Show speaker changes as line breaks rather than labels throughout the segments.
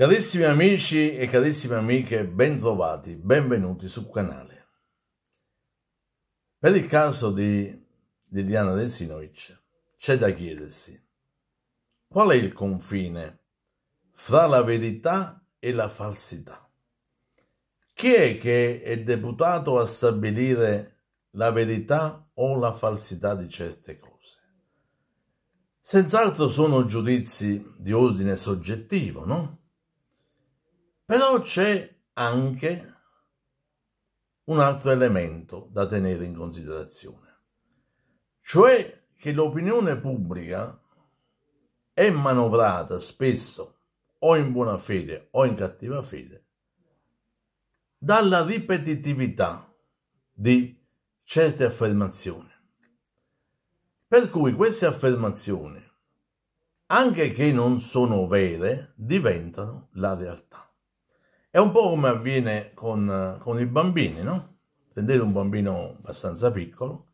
Carissimi amici e carissime amiche, bentrovati, benvenuti sul canale. Per il caso di Liliana Resinovic c'è da chiedersi qual è il confine fra la verità e la falsità? Chi è che è deputato a stabilire la verità o la falsità di certe cose? Senz'altro sono giudizi di ordine soggettivo, no? Però c'è anche un altro elemento da tenere in considerazione, cioè che l'opinione pubblica è manovrata spesso o in buona fede o in cattiva fede dalla ripetitività di certe affermazioni. Per cui queste affermazioni, anche che non sono vere, diventano la realtà. È un po' come avviene con, con i bambini, no? Prendete un bambino abbastanza piccolo,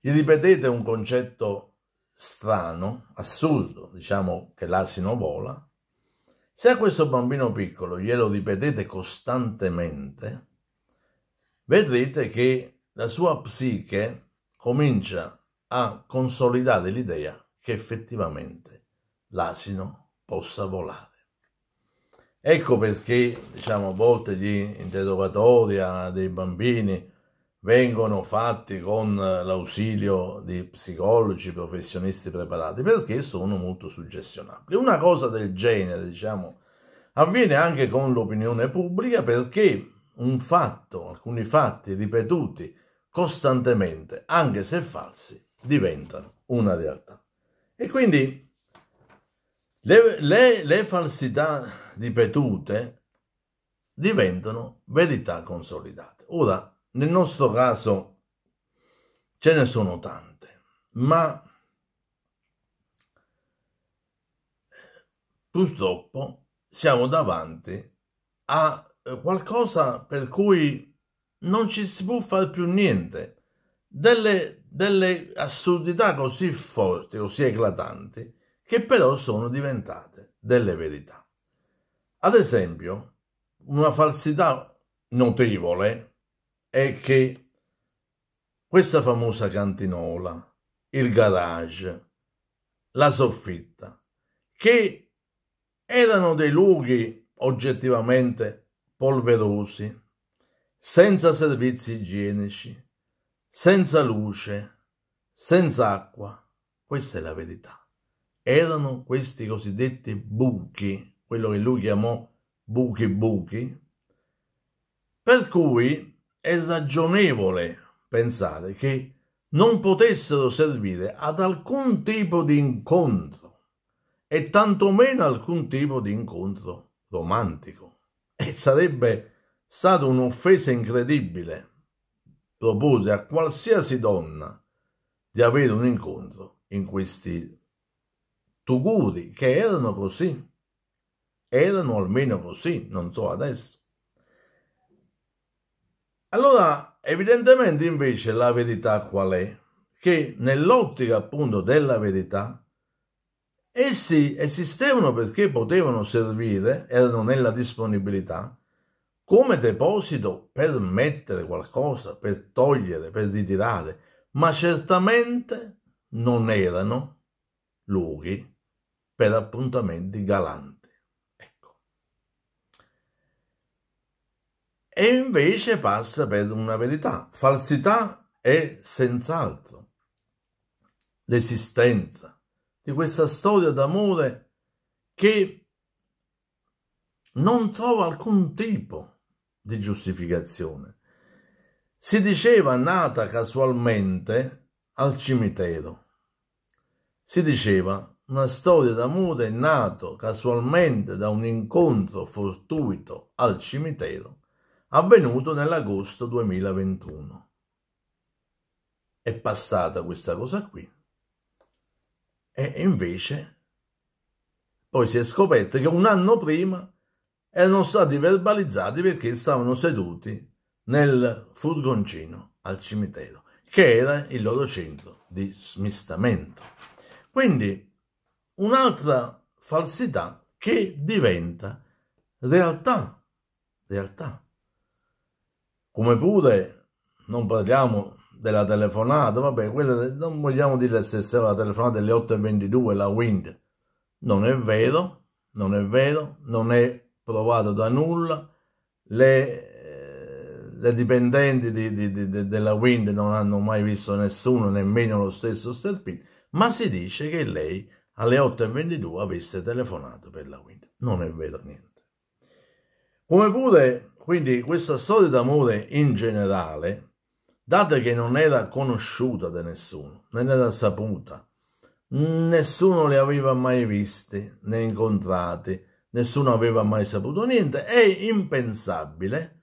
gli ripetete un concetto strano, assurdo, diciamo che l'asino vola, se a questo bambino piccolo glielo ripetete costantemente, vedrete che la sua psiche comincia a consolidare l'idea che effettivamente l'asino possa volare. Ecco perché, diciamo, a volte gli interrogatoria dei bambini vengono fatti con l'ausilio di psicologi, professionisti preparati, perché sono molto suggestionabili. Una cosa del genere, diciamo, avviene anche con l'opinione pubblica perché un fatto, alcuni fatti ripetuti costantemente, anche se falsi, diventano una realtà. E quindi le, le, le falsità ripetute diventano verità consolidate. Ora, nel nostro caso ce ne sono tante, ma purtroppo siamo davanti a qualcosa per cui non ci si può fare più niente. Delle, delle assurdità così forti, così eclatanti, che però sono diventate delle verità. Ad esempio, una falsità notevole è che questa famosa cantinola, il garage, la soffitta, che erano dei luoghi oggettivamente polverosi, senza servizi igienici, senza luce, senza acqua, questa è la verità. Erano questi cosiddetti buchi quello che lui chiamò buchi buchi, per cui è ragionevole pensare che non potessero servire ad alcun tipo di incontro e tantomeno alcun tipo di incontro romantico. E sarebbe stata un'offesa incredibile proporre a qualsiasi donna di avere un incontro in questi tuguri che erano così erano almeno così, non so adesso. Allora, evidentemente invece la verità qual è? Che nell'ottica appunto della verità, essi esistevano perché potevano servire, erano nella disponibilità, come deposito per mettere qualcosa, per togliere, per ritirare, ma certamente non erano luoghi per appuntamenti galanti. e invece passa per una verità. Falsità è senz'altro l'esistenza di questa storia d'amore che non trova alcun tipo di giustificazione. Si diceva nata casualmente al cimitero. Si diceva una storia d'amore nato casualmente da un incontro fortuito al cimitero avvenuto nell'agosto 2021. È passata questa cosa qui e invece poi si è scoperto che un anno prima erano stati verbalizzati perché stavano seduti nel furgoncino al cimitero, che era il loro centro di smistamento. Quindi un'altra falsità che diventa realtà, realtà come pure non parliamo della telefonata, vabbè, quella, non vogliamo dire la stessa la telefonata delle 8.22, la Wind, non è vero, non è vero, non è provato da nulla, le, eh, le dipendenti di, di, di, della Wind non hanno mai visto nessuno, nemmeno lo stesso Sterpin, ma si dice che lei alle 8.22 avesse telefonato per la Wind, non è vero niente. Come pure quindi questa storia d'amore in generale, data che non era conosciuta da nessuno, non era saputa, nessuno le aveva mai viste né incontrate, nessuno aveva mai saputo niente, è impensabile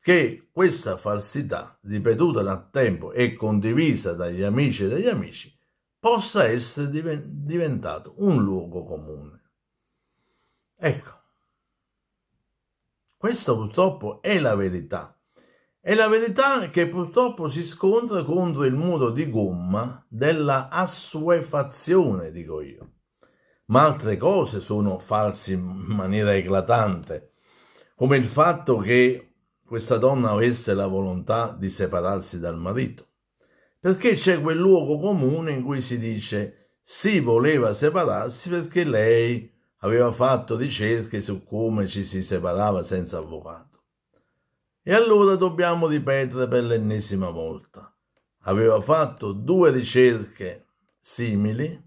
che questa falsità, ripetuta da tempo e condivisa dagli amici e dagli amici, possa essere diventato un luogo comune. Ecco, questa purtroppo è la verità. È la verità che purtroppo si scontra contro il muro di gomma della assuefazione, dico io. Ma altre cose sono false in maniera eclatante, come il fatto che questa donna avesse la volontà di separarsi dal marito. Perché c'è quel luogo comune in cui si dice si voleva separarsi perché lei aveva fatto ricerche su come ci si separava senza avvocato. E allora dobbiamo ripetere per l'ennesima volta. Aveva fatto due ricerche simili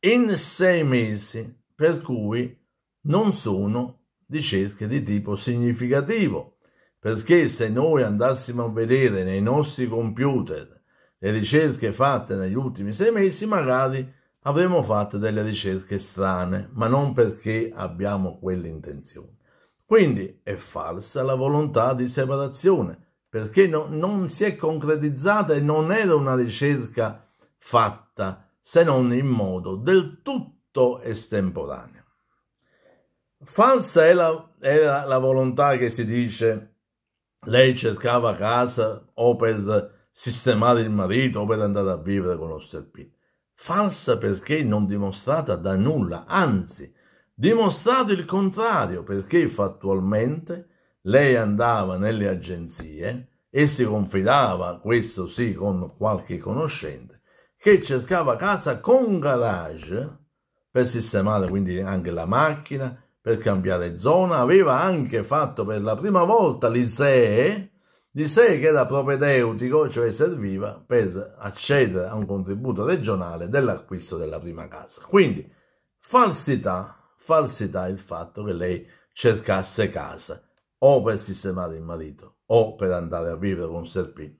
in sei mesi, per cui non sono ricerche di tipo significativo, perché se noi andassimo a vedere nei nostri computer le ricerche fatte negli ultimi sei mesi, magari Avremmo fatto delle ricerche strane, ma non perché abbiamo quell'intenzione. Quindi è falsa la volontà di separazione, perché no, non si è concretizzata e non era una ricerca fatta, se non in modo del tutto estemporaneo. Falsa è la, è la, la volontà che si dice lei cercava casa o per sistemare il marito o per andare a vivere con lo sterpino falsa perché non dimostrata da nulla, anzi dimostrato il contrario perché fattualmente lei andava nelle agenzie e si confidava, questo sì, con qualche conoscente, che cercava casa con garage per sistemare quindi anche la macchina, per cambiare zona, aveva anche fatto per la prima volta l'ISEE, gli sei che era propedeutico, cioè serviva per accedere a un contributo regionale dell'acquisto della prima casa. Quindi, falsità, falsità il fatto che lei cercasse casa o per sistemare il marito o per andare a vivere con Serpino,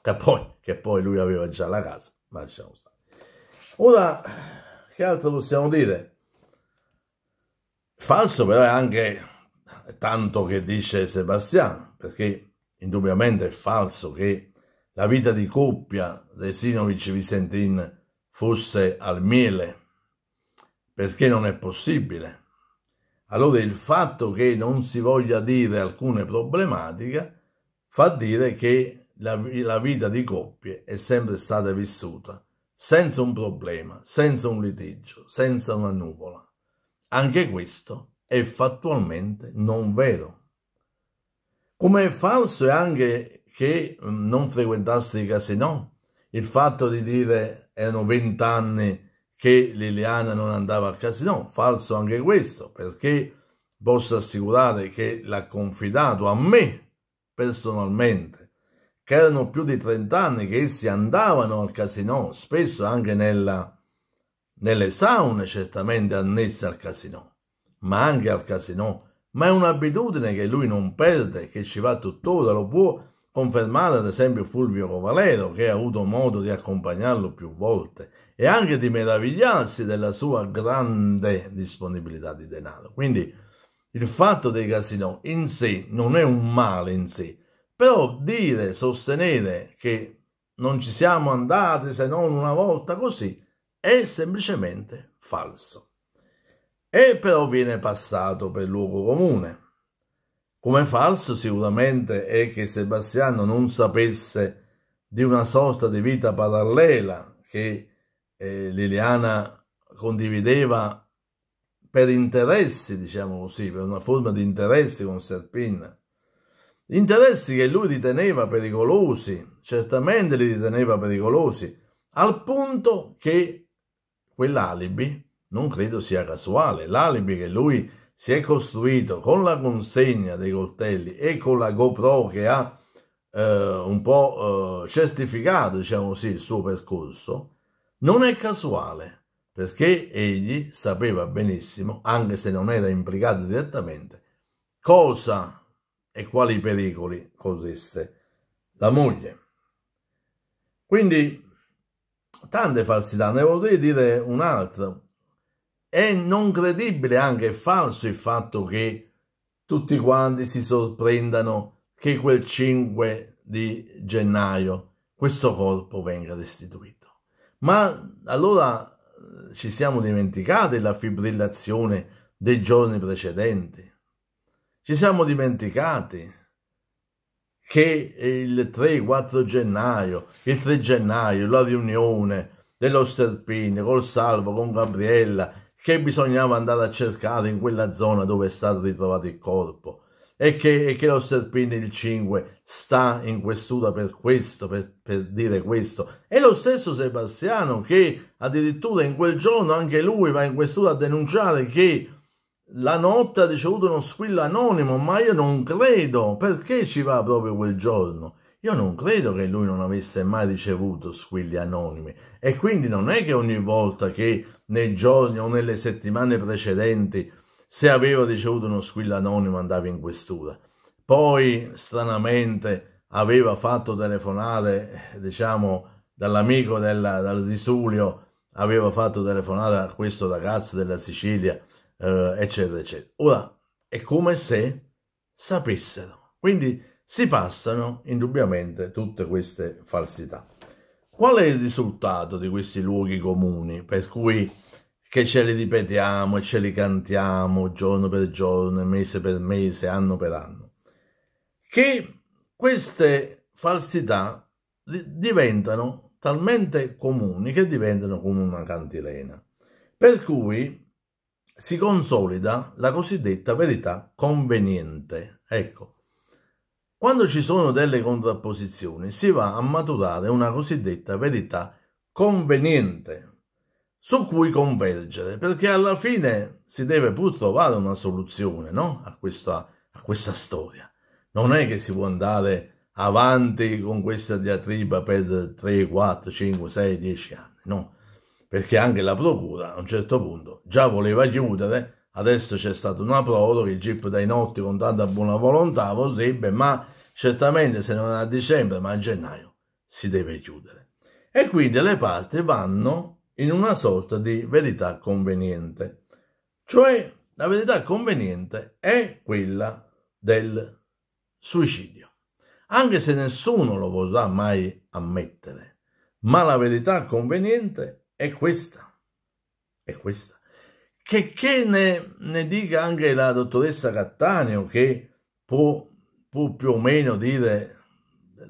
che poi, che poi lui aveva già la casa, ma lasciamo stare. Ora, che altro possiamo dire? Falso però è anche tanto che dice Sebastiano, perché indubbiamente è falso che la vita di coppia Resinovic Visentin fosse al miele, perché non è possibile. Allora il fatto che non si voglia dire alcune problematiche fa dire che la, la vita di coppie è sempre stata vissuta senza un problema, senza un litigio, senza una nuvola. Anche questo è fattualmente non vero. Come falso è anche che mm, non frequentassi i casinò, il fatto di dire erano vent'anni che Liliana non andava al casinò, falso anche questo, perché posso assicurare che l'ha confidato a me personalmente, che erano più di 30 anni che essi andavano al casinò, spesso anche nella, nelle saune certamente annesse al casinò, ma anche al casinò ma è un'abitudine che lui non perde, che ci va tuttora, lo può confermare ad esempio Fulvio Covalero, che ha avuto modo di accompagnarlo più volte e anche di meravigliarsi della sua grande disponibilità di denaro. Quindi il fatto dei casino in sé non è un male in sé, però dire, sostenere che non ci siamo andati se non una volta così, è semplicemente falso e però viene passato per luogo comune. Come falso sicuramente è che Sebastiano non sapesse di una sorta di vita parallela che eh, Liliana condivideva per interessi, diciamo così, per una forma di interessi con Serpin. Interessi che lui riteneva pericolosi, certamente li riteneva pericolosi, al punto che quell'alibi non credo sia casuale. L'alibi che lui si è costruito con la consegna dei coltelli e con la GoPro che ha eh, un po' eh, certificato, diciamo così, il suo percorso, non è casuale, perché egli sapeva benissimo, anche se non era implicato direttamente, cosa e quali pericoli cosesse la moglie. Quindi tante falsità, ne vorrei dire un'altra, è non credibile, anche è falso il fatto che tutti quanti si sorprendano che quel 5 di gennaio questo corpo venga restituito. Ma allora ci siamo dimenticati la fibrillazione dei giorni precedenti. Ci siamo dimenticati che il 3-4 gennaio, il 3 gennaio, la riunione dello dell'Osterpini col Salvo, con Gabriella, che bisognava andare a cercare in quella zona dove è stato ritrovato il corpo e che, e che lo serpente il 5 sta in questura per questo, per, per dire questo. E lo stesso Sebastiano che addirittura in quel giorno anche lui va in questura a denunciare che la notte ha ricevuto uno squillo anonimo, ma io non credo perché ci va proprio quel giorno. Io non credo che lui non avesse mai ricevuto squilli anonimi e quindi non è che ogni volta che nei giorni o nelle settimane precedenti se aveva ricevuto uno squillo anonimo andava in questura. Poi stranamente aveva fatto telefonare, diciamo, dall'amico dal Risulio, aveva fatto telefonare a questo ragazzo della Sicilia, eh, eccetera, eccetera. Ora, è come se sapessero. Quindi si passano indubbiamente tutte queste falsità. Qual è il risultato di questi luoghi comuni per cui che ce li ripetiamo e ce li cantiamo giorno per giorno, mese per mese, anno per anno? Che queste falsità diventano talmente comuni che diventano come una cantilena. Per cui si consolida la cosiddetta verità conveniente. Ecco, quando ci sono delle contrapposizioni si va a maturare una cosiddetta verità conveniente su cui convergere, perché alla fine si deve pur trovare una soluzione no? a, questa, a questa storia. Non è che si può andare avanti con questa diatriba per 3, 4, 5, 6, 10 anni, no? Perché anche la procura a un certo punto già voleva chiudere adesso c'è stata una proroga, il GIP dai notti con tanta buona volontà vorrebbe, ma certamente se non a dicembre, ma a gennaio si deve chiudere. E quindi le parti vanno in una sorta di verità conveniente, cioè la verità conveniente è quella del suicidio, anche se nessuno lo vorrà mai ammettere, ma la verità conveniente è questa, è questa che, che ne, ne, dica anche la dottoressa Cattaneo che può, può più o meno dire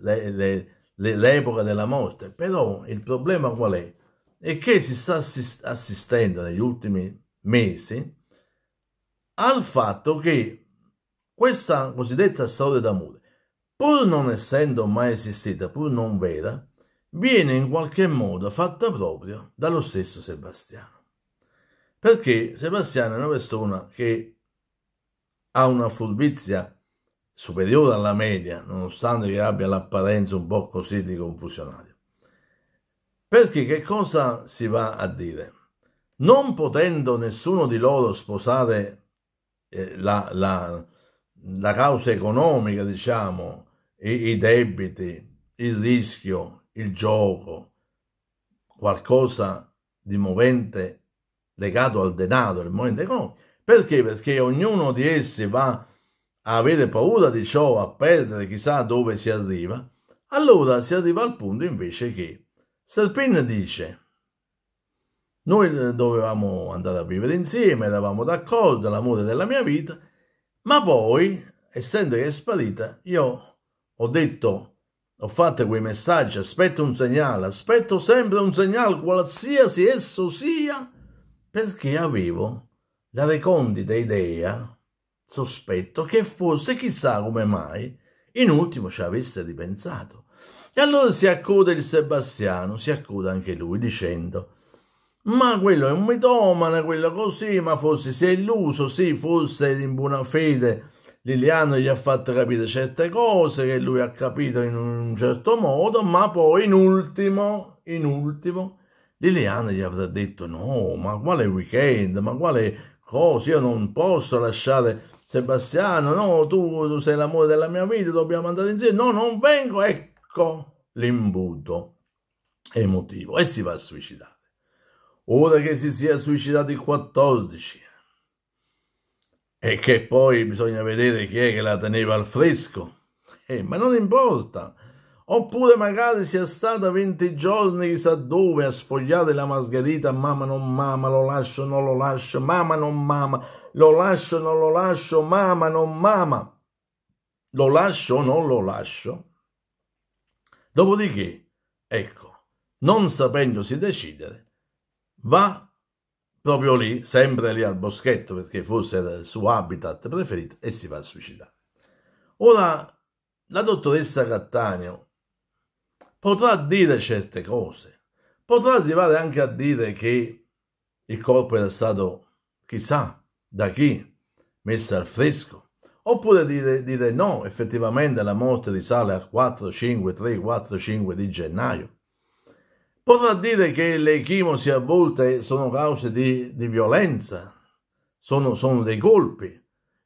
le, le, le, l'epoca della morte, però il problema qual è? È che si sta assistendo negli ultimi mesi al fatto che questa cosiddetta storia d'amore, pur non essendo mai esistita, pur non vera, viene in qualche modo fatta proprio dallo stesso Sebastiano. Perché Sebastiano è una persona che ha una furbizia superiore alla media, nonostante che abbia l'apparenza un po' così di confusionario. Perché che cosa si va a dire? Non potendo nessuno di loro sposare eh, la, la, la, causa economica, diciamo, i, i debiti, il rischio, il gioco, qualcosa di movente legato al denaro, al momento economico. Perché? Perché ognuno di essi va a avere paura di ciò, a perdere chissà dove si arriva. Allora si arriva al punto invece che Serpin dice noi eh, dovevamo andare a vivere insieme, eravamo d'accordo, l'amore della mia vita, ma poi, essendo che è sparita, io ho detto, ho fatto quei messaggi, aspetto un segnale, aspetto sempre un segnale, qualsiasi esso sia, perché avevo la recondita idea, sospetto, che fosse, chissà come mai, in ultimo ci avesse ripensato. E allora si accoda il Sebastiano, si accoda anche lui, dicendo ma quello è un mitomane, quello così, ma forse si è illuso, sì, forse in buona fede Liliano gli ha fatto capire certe cose che lui ha capito in un certo modo, ma poi in ultimo, in ultimo, Liliana gli avrà detto no, ma quale weekend, ma quale cosa, io non posso lasciare Sebastiano, no, tu, tu sei l'amore della mia vita, dobbiamo andare insieme, no, non vengo, ecco l'imbuto emotivo e si va a suicidare. Ora che si sia suicidato il 14 e che poi bisogna vedere chi è che la teneva al fresco, eh, ma non importa, Oppure magari sia stata 20 giorni chissà dove a sfogliare la margherita, mamma non mamma, lo lascio, non lo lascio, mamma non mamma, lo lascio, non lo lascio, mamma non mamma, lo lascio o non lo lascio. Dopodiché, ecco, non sapendosi decidere, va proprio lì, sempre lì al boschetto, perché forse era il suo habitat preferito, e si va a suicidare. Ora, la dottoressa Cattaneo potrà dire certe cose, potrà arrivare anche a dire che il corpo era stato chissà da chi messo al fresco, oppure dire, dire no effettivamente la morte risale al 4, 5, 3, 4, 5 di gennaio. Potrà dire che le chimosi a volte sono cause di, di violenza, sono, sono dei colpi,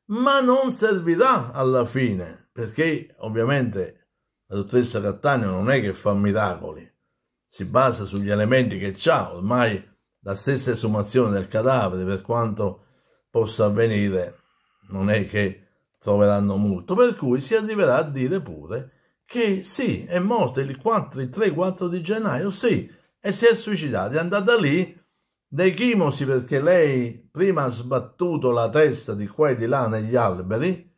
ma non servirà alla fine, perché ovviamente la dottoressa Cattaneo non è che fa miracoli, si basa sugli elementi che ha, ormai la stessa esumazione del cadavere, per quanto possa avvenire, non è che troveranno molto, per cui si arriverà a dire pure che sì, è morto il 4, il 3, 4 di gennaio, sì, e si è suicidata, è andata lì dei chimosi perché lei prima ha sbattuto la testa di qua e di là negli alberi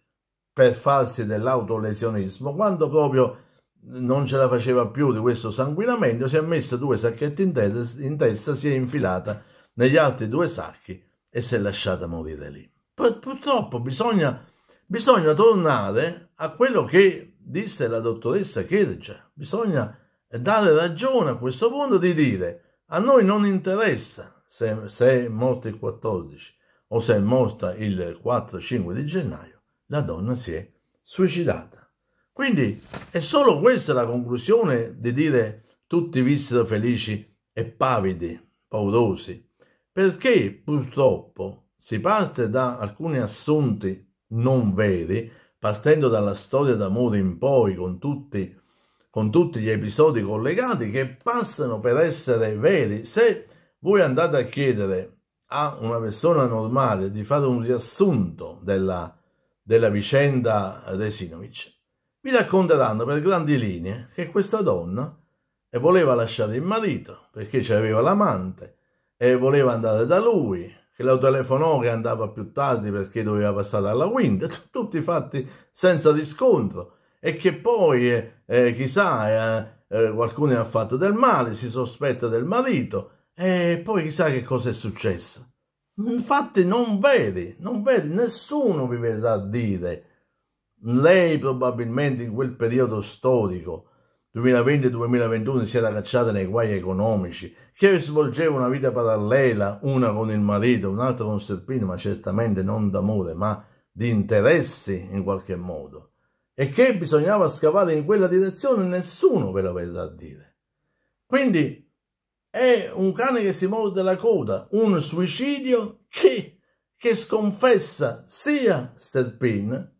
per farsi dell'autolesionismo, quando proprio non ce la faceva più di questo sanguinamento, si è messa due sacchetti in testa, in testa, si è infilata negli altri due sacchi e si è lasciata morire lì. purtroppo bisogna, bisogna tornare a quello che disse la dottoressa Kircher, bisogna dare ragione a questo punto di dire a noi non interessa se, se è morta il 14 o se è morta il 4-5 di gennaio, la donna si è suicidata. Quindi è solo questa la conclusione di dire tutti vissero felici e pavidi, paurosi, perché purtroppo si parte da alcuni assunti non veri, partendo dalla storia d'amore in poi, con tutti, con tutti gli episodi collegati, che passano per essere veri. Se voi andate a chiedere a una persona normale di fare un riassunto della, della vicenda Resinovic, vi racconteranno per grandi linee che questa donna eh, voleva lasciare il marito perché c'aveva l'amante e voleva andare da lui, che lo telefonò che andava più tardi perché doveva passare alla Wind, tutti fatti senza riscontro e che poi, eh, eh, chissà, eh, eh, qualcuno ha fatto del male, si sospetta del marito e poi chissà che cosa è successo. Infatti non vedi, non vedi, nessuno vi vedrà a dire lei probabilmente in quel periodo storico 2020-2021 si era cacciata nei guai economici, che svolgeva una vita parallela, una con il marito, un'altra con Serpino, ma certamente non d'amore, ma di interessi in qualche modo, e che bisognava scavare in quella direzione nessuno ve lo verrà a dire. Quindi è un cane che si morde la coda, un suicidio che, che sconfessa sia Serpino,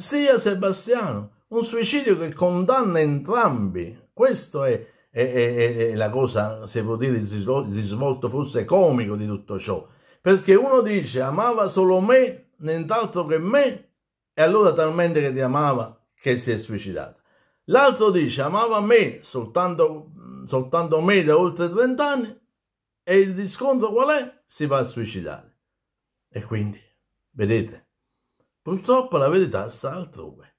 sia Sebastiano. Un suicidio che condanna entrambi. Questa è, è, è, è, la cosa, se può dire, di svolto forse comico di tutto ciò. Perché uno dice amava solo me, nient'altro che me, e allora talmente che ti amava che si è suicidata. L'altro dice amava me, soltanto, soltanto me da oltre 30 anni, e il riscontro qual è? Si va a suicidare. E quindi, vedete, Purtroppo la verità sta altrove.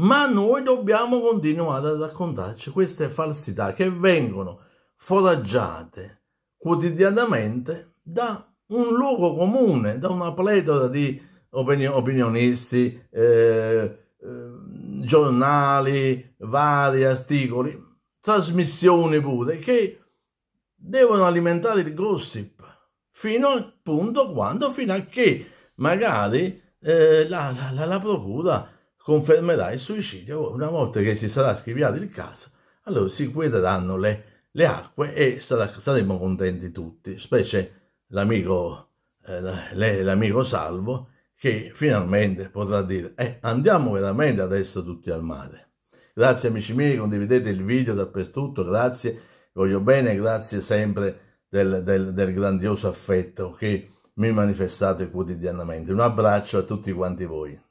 Ma noi dobbiamo continuare a raccontarci queste falsità che vengono foraggiate quotidianamente da un luogo comune, da una pletora di opinionisti, eh, eh, giornali, vari articoli, trasmissioni pure, che devono alimentare il gossip fino al punto quando, fino a che magari eh, la, la, la, procura confermerà il suicidio una volta che si sarà scriviato il caso, allora si guideranno le, le acque e sarà, saremo contenti tutti, specie l'amico, eh, l'amico Salvo che finalmente potrà dire eh, andiamo veramente adesso tutti al mare. Grazie amici miei, condividete il video dappertutto, grazie, voglio bene, grazie sempre del, del, del grandioso affetto che mi manifestate quotidianamente. Un abbraccio a tutti quanti voi.